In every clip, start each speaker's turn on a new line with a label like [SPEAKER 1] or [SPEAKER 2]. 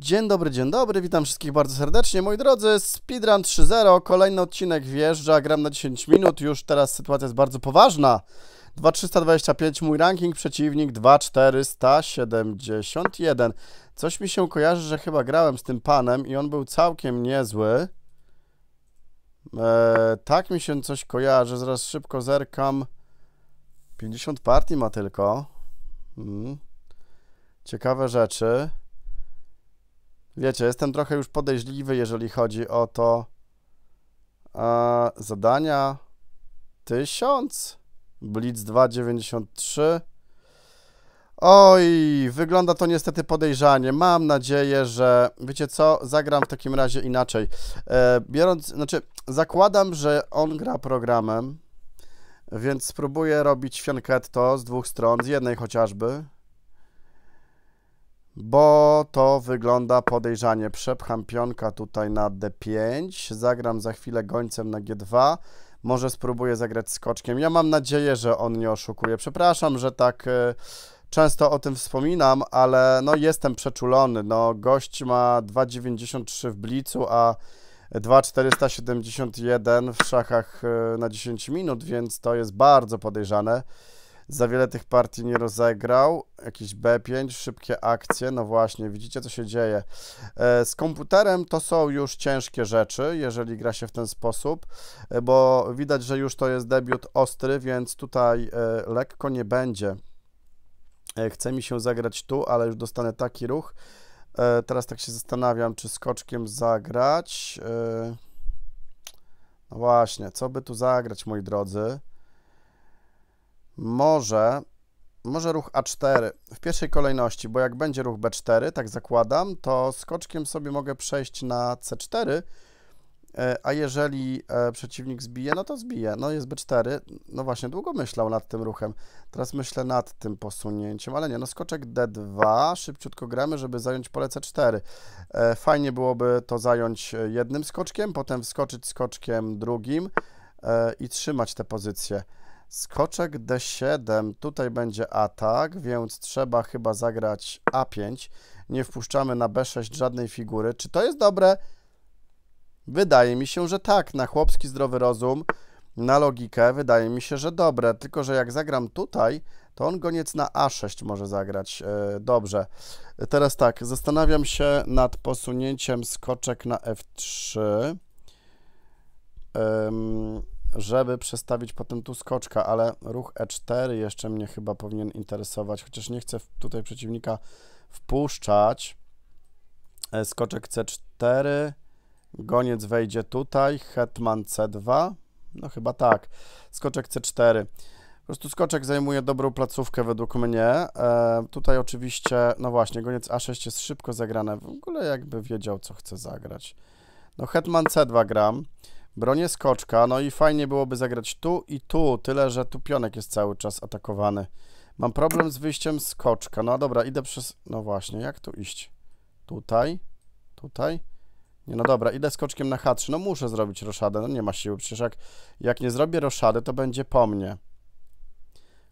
[SPEAKER 1] Dzień dobry, dzień dobry, witam wszystkich bardzo serdecznie. Moi drodzy, Speedrun 3.0, kolejny odcinek wjeżdża, gram na 10 minut, już teraz sytuacja jest bardzo poważna. 2325 mój ranking, przeciwnik 2471. Coś mi się kojarzy, że chyba grałem z tym panem i on był całkiem niezły. Eee, tak mi się coś kojarzy, zaraz szybko zerkam. 50 partii ma tylko. Hmm. Ciekawe rzeczy. Wiecie, jestem trochę już podejrzliwy, jeżeli chodzi o to e, zadania. 1000, Blitz 293. Oj, wygląda to niestety podejrzanie. Mam nadzieję, że. Wiecie co? Zagram w takim razie inaczej. E, biorąc, znaczy, zakładam, że on gra programem, więc spróbuję robić fianketto z dwóch stron, z jednej chociażby bo to wygląda podejrzanie. Przepcham pionka tutaj na d5, zagram za chwilę gońcem na g2, może spróbuję zagrać skoczkiem. Ja mam nadzieję, że on nie oszukuje. Przepraszam, że tak e, często o tym wspominam, ale no jestem przeczulony. No gość ma 2,93 w blicu, a 2,471 w szachach e, na 10 minut, więc to jest bardzo podejrzane. Za wiele tych partii nie rozegrał. Jakiś B5, szybkie akcje. No właśnie, widzicie co się dzieje. E, z komputerem to są już ciężkie rzeczy, jeżeli gra się w ten sposób, e, bo widać, że już to jest debiut ostry, więc tutaj e, lekko nie będzie. Chce mi się zagrać tu, ale już dostanę taki ruch. Teraz tak się zastanawiam, czy skoczkiem zagrać. No właśnie, co by tu zagrać, moi drodzy? Może, może ruch A4 w pierwszej kolejności, bo jak będzie ruch B4, tak zakładam, to skoczkiem sobie mogę przejść na C4, e, a jeżeli e, przeciwnik zbije, no to zbije. No jest B4. No właśnie, długo myślał nad tym ruchem. Teraz myślę nad tym posunięciem, ale nie, no skoczek D2, szybciutko gramy, żeby zająć pole C4. E, fajnie byłoby to zająć jednym skoczkiem, potem wskoczyć skoczkiem drugim i trzymać tę pozycję. Skoczek D7, tutaj będzie atak, więc trzeba chyba zagrać A5. Nie wpuszczamy na B6 żadnej figury. Czy to jest dobre? Wydaje mi się, że tak. Na chłopski zdrowy rozum, na logikę wydaje mi się, że dobre. Tylko, że jak zagram tutaj, to on goniec na A6 może zagrać. E, dobrze. Teraz tak, zastanawiam się nad posunięciem skoczek na F3 żeby przestawić potem tu skoczka, ale ruch e4 jeszcze mnie chyba powinien interesować, chociaż nie chcę tutaj przeciwnika wpuszczać. E, skoczek c4, goniec wejdzie tutaj, hetman c2, no chyba tak, skoczek c4. Po prostu skoczek zajmuje dobrą placówkę według mnie. E, tutaj oczywiście, no właśnie, goniec a6 jest szybko zagrane, w ogóle jakby wiedział, co chce zagrać. No hetman c2 gram. Bronie skoczka, no i fajnie byłoby zagrać tu i tu, tyle że tu pionek jest cały czas atakowany. Mam problem z wyjściem skoczka. No dobra, idę przez... No właśnie, jak tu iść? Tutaj? Tutaj? Nie, no dobra, idę skoczkiem na H3. No muszę zrobić roszadę, no nie ma siły. Przecież jak, jak nie zrobię roszady, to będzie po mnie.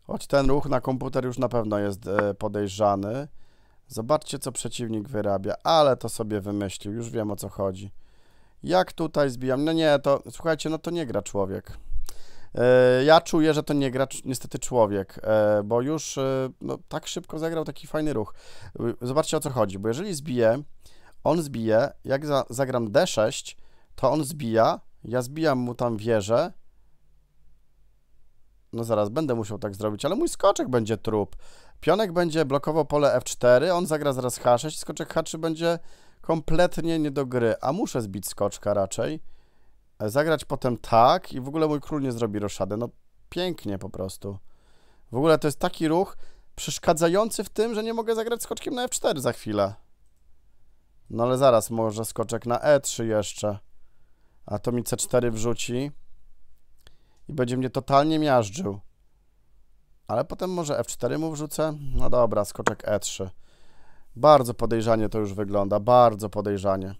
[SPEAKER 1] Choć ten ruch na komputer już na pewno jest e, podejrzany. Zobaczcie, co przeciwnik wyrabia. Ale to sobie wymyślił, już wiem o co chodzi. Jak tutaj zbijam? No nie, to słuchajcie, no to nie gra człowiek. E, ja czuję, że to nie gra niestety człowiek, e, bo już e, no, tak szybko zagrał taki fajny ruch. Zobaczcie o co chodzi, bo jeżeli zbije, on zbije, jak za, zagram D6, to on zbija, ja zbijam mu tam wieżę. No zaraz będę musiał tak zrobić, ale mój skoczek będzie trup. Pionek będzie blokował pole F4, on zagra zaraz H6, skoczek H3 będzie kompletnie nie do gry, a muszę zbić skoczka raczej. E, zagrać potem tak i w ogóle mój król nie zrobi roszady. No pięknie po prostu. W ogóle to jest taki ruch przeszkadzający w tym, że nie mogę zagrać skoczkiem na F4 za chwilę. No ale zaraz, może skoczek na E3 jeszcze. A to mi C4 wrzuci. I będzie mnie totalnie miażdżył. Ale potem może F4 mu wrzucę. No dobra, skoczek E3. Bardzo podejrzanie to już wygląda, bardzo podejrzanie.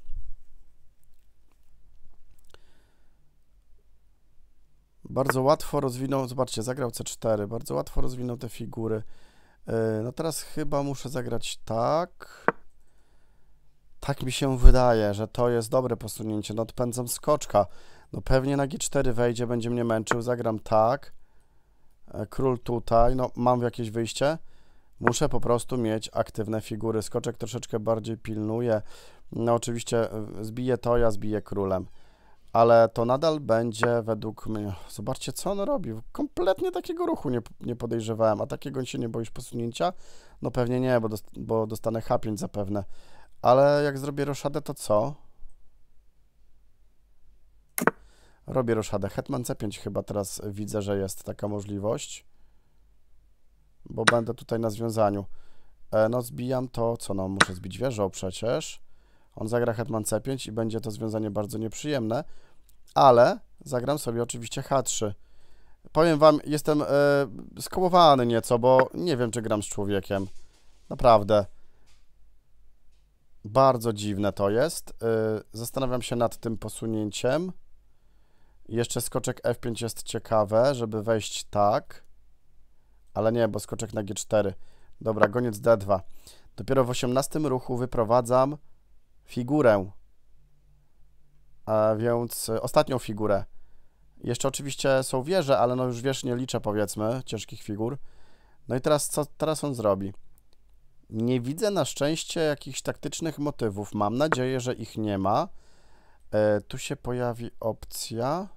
[SPEAKER 1] Bardzo łatwo rozwinął, zobaczcie, zagrał C4, bardzo łatwo rozwinął te figury. Yy, no teraz chyba muszę zagrać tak. Tak mi się wydaje, że to jest dobre posunięcie. No odpędzam skoczka. No pewnie na G4 wejdzie, będzie mnie męczył, zagram tak. E, król tutaj, no mam jakieś wyjście. Muszę po prostu mieć aktywne figury. Skoczek troszeczkę bardziej pilnuje. No oczywiście e, zbiję to, ja zbiję królem. Ale to nadal będzie według mnie... Zobaczcie, co on robi. Kompletnie takiego ruchu nie, nie podejrzewałem. A takiego się nie boisz posunięcia? No pewnie nie, bo, dost, bo dostanę H5 zapewne. Ale jak zrobię roszadę, to co? Robię roszadę. Hetman C5 chyba teraz widzę, że jest taka możliwość. Bo będę tutaj na związaniu. E, no zbijam to, co no muszę zbić wieżą przecież. On zagra hetman C5 i będzie to związanie bardzo nieprzyjemne. Ale zagram sobie oczywiście H3. Powiem wam, jestem e, skołowany nieco, bo nie wiem, czy gram z człowiekiem. Naprawdę. Bardzo dziwne to jest. E, zastanawiam się nad tym posunięciem. Jeszcze skoczek F5 jest ciekawe, żeby wejść tak. Ale nie, bo skoczek na G4. Dobra, goniec D2. Dopiero w 18 ruchu wyprowadzam figurę. A więc ostatnią figurę. Jeszcze oczywiście są wieże, ale no już wież nie liczę powiedzmy, ciężkich figur. No i teraz co teraz on zrobi? Nie widzę na szczęście jakichś taktycznych motywów. Mam nadzieję, że ich nie ma. E, tu się pojawi opcja.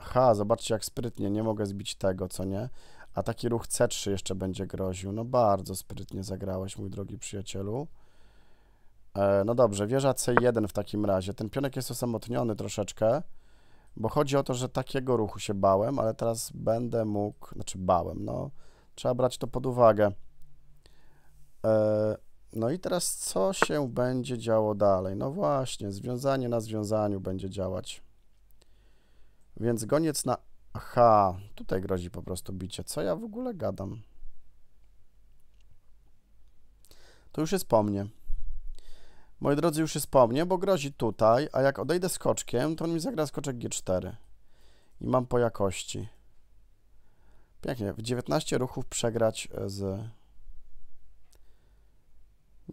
[SPEAKER 1] Ha, zobaczcie jak sprytnie, nie mogę zbić tego, co nie? A taki ruch C3 jeszcze będzie groził. No bardzo sprytnie zagrałeś, mój drogi przyjacielu. E, no dobrze, wieża C1 w takim razie. Ten pionek jest osamotniony troszeczkę, bo chodzi o to, że takiego ruchu się bałem, ale teraz będę mógł... Znaczy bałem, no. Trzeba brać to pod uwagę. E, no i teraz co się będzie działo dalej? No właśnie, związanie na związaniu będzie działać. Więc goniec na... Aha, tutaj grozi po prostu bicie. Co ja w ogóle gadam? To już jest po mnie. Moi drodzy, już jest po mnie, bo grozi tutaj, a jak odejdę skoczkiem, to on mi zagra skoczek G4. I mam po jakości. Pięknie. W 19 ruchów przegrać e, z...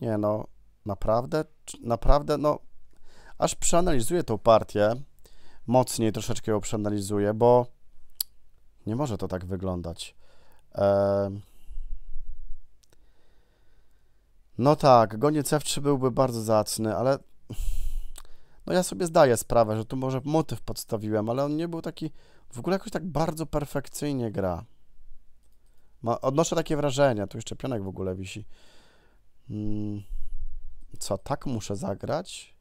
[SPEAKER 1] Nie no, naprawdę? Naprawdę, no... Aż przeanalizuję tą partię, mocniej troszeczkę ją przeanalizuję, bo nie może to tak wyglądać. No tak, goniec F3 byłby bardzo zacny, ale no ja sobie zdaję sprawę, że tu może motyw podstawiłem, ale on nie był taki, w ogóle jakoś tak bardzo perfekcyjnie gra. Ma, odnoszę takie wrażenie, tu jeszcze pionek w ogóle wisi. Mm, co, tak muszę zagrać?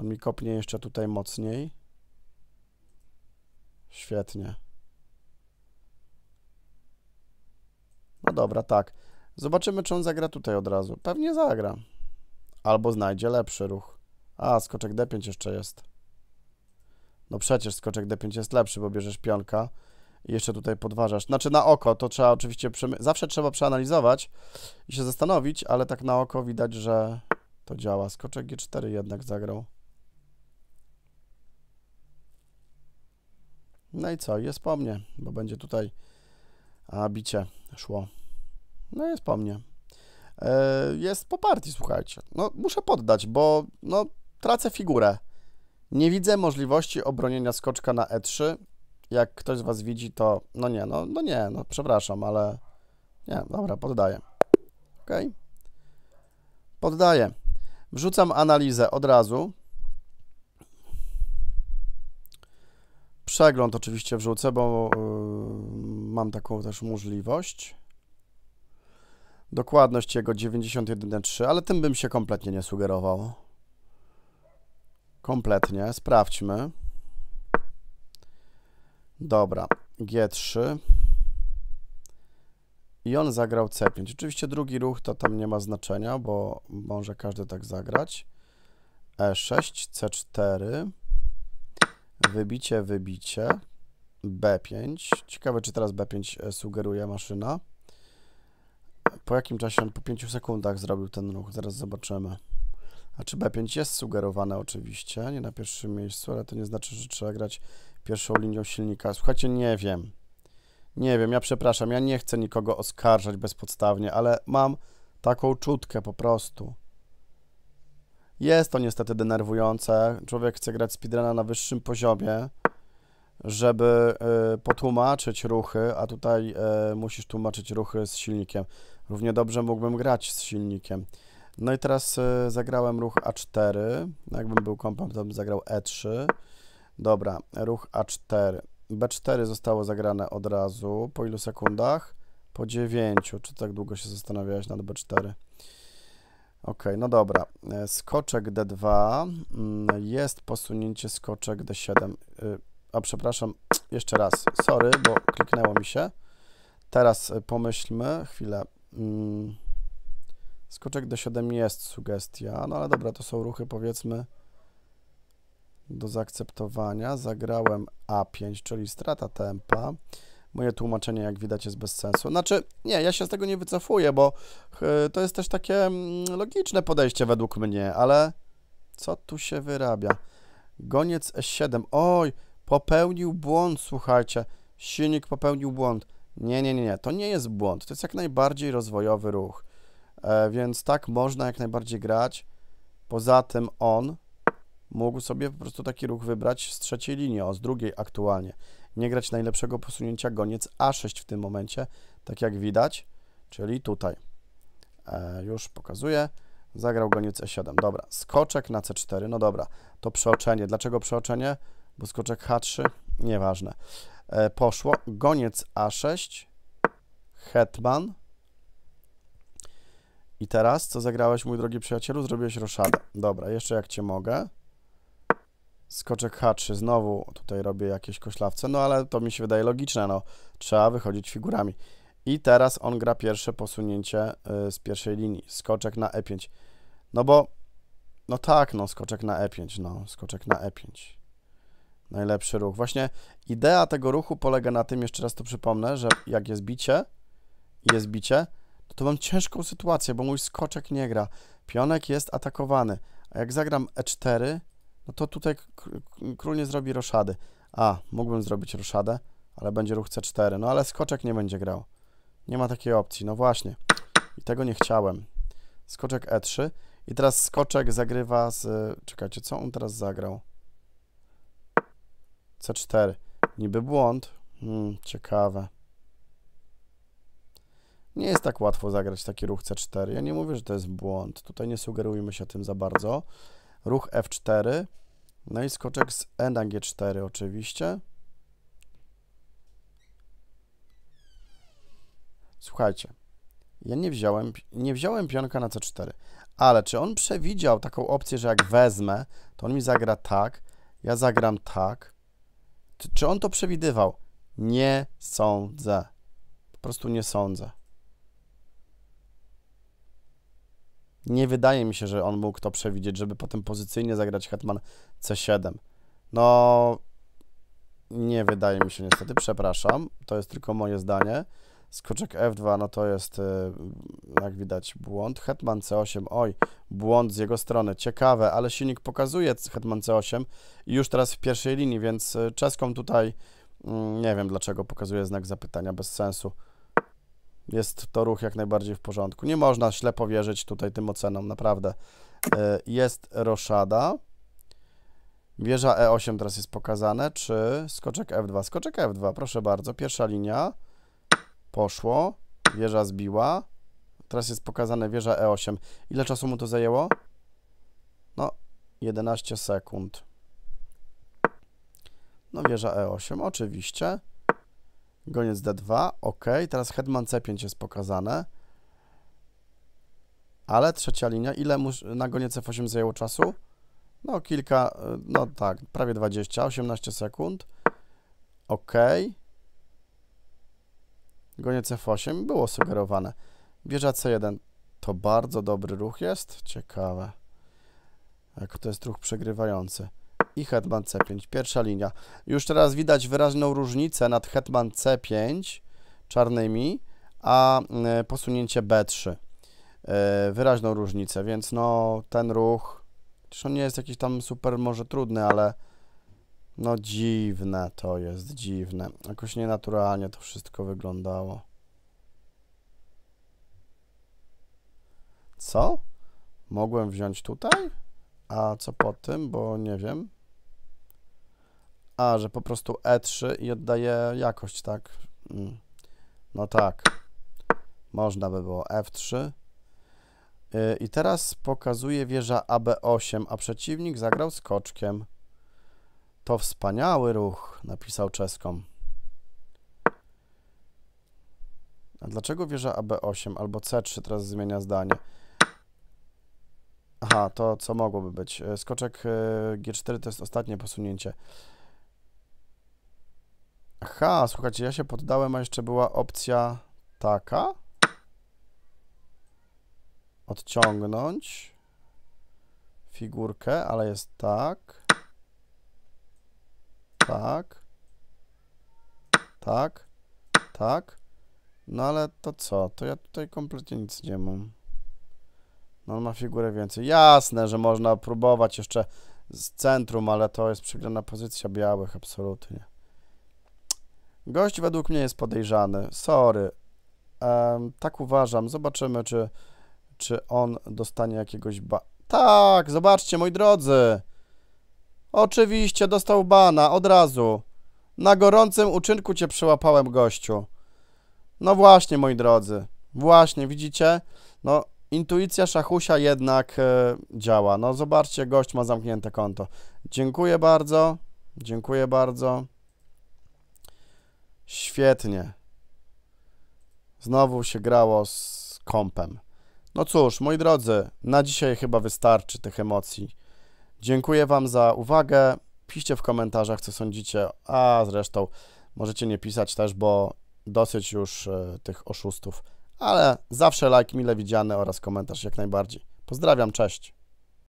[SPEAKER 1] To mi kopnie jeszcze tutaj mocniej. Świetnie. No dobra, tak. Zobaczymy, czy on zagra tutaj od razu. Pewnie zagra. Albo znajdzie lepszy ruch. A, skoczek D5 jeszcze jest. No przecież skoczek D5 jest lepszy, bo bierzesz pionka i jeszcze tutaj podważasz. Znaczy na oko, to trzeba oczywiście... Zawsze trzeba przeanalizować i się zastanowić, ale tak na oko widać, że to działa. Skoczek G4 jednak zagrał. No i co? Jest po mnie, bo będzie tutaj a, bicie szło. No jest po mnie. E, jest po partii, słuchajcie. No muszę poddać, bo no, tracę figurę. Nie widzę możliwości obronienia skoczka na E3. Jak ktoś z Was widzi, to no nie, no, no nie, no przepraszam, ale nie, dobra, poddaję. Ok? Poddaję. Wrzucam analizę od razu. przegląd oczywiście wrzucę, bo e, mam taką też możliwość. Dokładność jego 91.3, ale tym bym się kompletnie nie sugerował. Kompletnie, sprawdźmy. Dobra, G3. I on zagrał C5. Oczywiście drugi ruch to tam nie ma znaczenia, bo może każdy tak zagrać. E6, C4. Wybicie, wybicie. B5. Ciekawe, czy teraz B5 e, sugeruje maszyna. Po jakim czasie on po 5 sekundach zrobił ten ruch? Zaraz zobaczymy. A czy B5 jest sugerowane oczywiście, nie na pierwszym miejscu, ale to nie znaczy, że trzeba grać pierwszą linią silnika. Słuchajcie, nie wiem. Nie wiem, ja przepraszam, ja nie chcę nikogo oskarżać bezpodstawnie, ale mam taką czutkę po prostu. Jest to niestety denerwujące. Człowiek chce grać speedruna na wyższym poziomie, żeby y, potłumaczyć ruchy, a tutaj y, musisz tłumaczyć ruchy z silnikiem. Równie dobrze mógłbym grać z silnikiem. No i teraz y, zagrałem ruch A4. Jakbym był kompem, to bym zagrał E3. Dobra, ruch A4. B4 zostało zagrane od razu. Po ilu sekundach? Po 9. Czy tak długo się zastanawiałeś nad B4? Ok, no dobra. E, skoczek D2. Mm, jest posunięcie skoczek D7. Y, a przepraszam, jeszcze raz. Sorry, bo kliknęło mi się. Teraz e, pomyślmy chwilę. Mm, skoczek D7 jest sugestia, no ale dobra, to są ruchy powiedzmy do zaakceptowania. Zagrałem A5, czyli strata tempa moje tłumaczenie, jak widać, jest bez sensu. Znaczy, nie, ja się z tego nie wycofuję, bo e, to jest też takie mm, logiczne podejście według mnie, ale co tu się wyrabia? Goniec S7, oj, popełnił błąd, słuchajcie, silnik popełnił błąd. Nie, nie, nie, nie, to nie jest błąd, to jest jak najbardziej rozwojowy ruch, e, więc tak można jak najbardziej grać. Poza tym on mógł sobie po prostu taki ruch wybrać z trzeciej linii, o, z drugiej aktualnie nie grać najlepszego posunięcia goniec A6 w tym momencie, tak jak widać, czyli tutaj. E, już pokazuję. Zagrał goniec E7. Dobra, skoczek na C4. No dobra, to przeoczenie. Dlaczego przeoczenie? Bo skoczek H3, nieważne. E, poszło. Goniec A6, hetman. I teraz, co zagrałeś, mój drogi przyjacielu? Zrobiłeś roszadę. Dobra, jeszcze jak cię mogę skoczek H3, znowu tutaj robię jakieś koślawce, no ale to mi się wydaje logiczne, no trzeba wychodzić figurami. I teraz on gra pierwsze posunięcie y, z pierwszej linii, skoczek na E5. No bo, no tak, no skoczek na E5, no skoczek na E5. Najlepszy ruch. Właśnie idea tego ruchu polega na tym, jeszcze raz to przypomnę, że jak jest bicie, jest bicie, to, no to mam ciężką sytuację, bo mój skoczek nie gra. Pionek jest atakowany, a jak zagram E4, no to tutaj król nie zrobi roszady. A, mógłbym zrobić roszadę, ale będzie ruch C4. No ale skoczek nie będzie grał. Nie ma takiej opcji, no właśnie. I tego nie chciałem. Skoczek E3. I teraz skoczek zagrywa z... Czekajcie, co on teraz zagrał? C4. Niby błąd. Hmm, ciekawe. Nie jest tak łatwo zagrać taki ruch C4. Ja nie mówię, że to jest błąd. Tutaj nie sugerujmy się tym za bardzo ruch F4, no i skoczek z E na G4 oczywiście. Słuchajcie, ja nie wziąłem, nie wziąłem pionka na C4, ale czy on przewidział taką opcję, że jak wezmę, to on mi zagra tak, ja zagram tak? Czy on to przewidywał? Nie sądzę. Po prostu nie sądzę. nie wydaje mi się, że on mógł to przewidzieć, żeby potem pozycyjnie zagrać hetman c7. No, nie wydaje mi się niestety, przepraszam, to jest tylko moje zdanie. Skoczek f2, no to jest, y, jak widać, błąd. Hetman c8, oj, błąd z jego strony. Ciekawe, ale silnik pokazuje hetman c8 i już teraz w pierwszej linii, więc y, czeskom tutaj, mm, nie wiem dlaczego pokazuje znak zapytania, bez sensu jest to ruch jak najbardziej w porządku. Nie można ślepo wierzyć tutaj tym ocenom, naprawdę. E, jest roszada. Wieża E8 teraz jest pokazane, czy skoczek F2. Skoczek F2, proszę bardzo, pierwsza linia. Poszło, wieża zbiła. Teraz jest pokazane wieża E8. Ile czasu mu to zajęło? No, 11 sekund. No wieża E8, oczywiście. Goniec D2, ok. Teraz Hetman C5 jest pokazane. Ale trzecia linia, ile mus... na goniec F8 zajęło czasu? No kilka, y, no tak, prawie 20, 18 sekund. Ok. Goniec F8 było sugerowane. Wieża C1 to bardzo dobry ruch jest. Ciekawe. Jak to jest ruch przegrywający i hetman C5. Pierwsza linia. Już teraz widać wyraźną różnicę nad hetman C5 czarnymi, a e, posunięcie B3. E, wyraźną różnicę, więc no ten ruch, przecież on nie jest jakiś tam super może trudny, ale no dziwne to jest, dziwne. Jakoś nienaturalnie to wszystko wyglądało. Co? Mogłem wziąć tutaj? A co po tym, bo nie wiem. A, że po prostu E3 i oddaje jakość, tak? Mm. No tak. Można by było F3. Y, I teraz pokazuje wieża AB8, a przeciwnik zagrał skoczkiem. To wspaniały ruch, napisał czeską. A dlaczego wieża AB8 albo C3 teraz zmienia zdanie? Aha, to co mogłoby być? Y, skoczek y, G4 to jest ostatnie posunięcie. Aha, słuchajcie, ja się poddałem, a jeszcze była opcja taka. Odciągnąć figurkę, ale jest tak. Tak. Tak. Tak. No ale to co? To ja tutaj kompletnie nic nie mam. No on ma figurę więcej. Jasne, że można próbować jeszcze z centrum, ale to jest przegrana pozycja białych, absolutnie. Gość według mnie jest podejrzany. Sorry. Um, tak uważam. Zobaczymy, czy, czy on dostanie jakiegoś ba... Tak, zobaczcie, moi drodzy. Oczywiście, dostał bana od razu. Na gorącym uczynku cię przyłapałem, gościu. No właśnie, moi drodzy. Właśnie, widzicie? No, intuicja szachusia jednak y, działa. No, zobaczcie, gość ma zamknięte konto. Dziękuję bardzo. Dziękuję bardzo. Świetnie. Znowu się grało z kompem. No cóż, moi drodzy, na dzisiaj chyba wystarczy tych emocji. Dziękuję Wam za uwagę. Piszcie w komentarzach, co sądzicie, a zresztą możecie nie pisać też, bo dosyć już y, tych oszustów. Ale zawsze like, mile widziane oraz komentarz jak najbardziej. Pozdrawiam, cześć.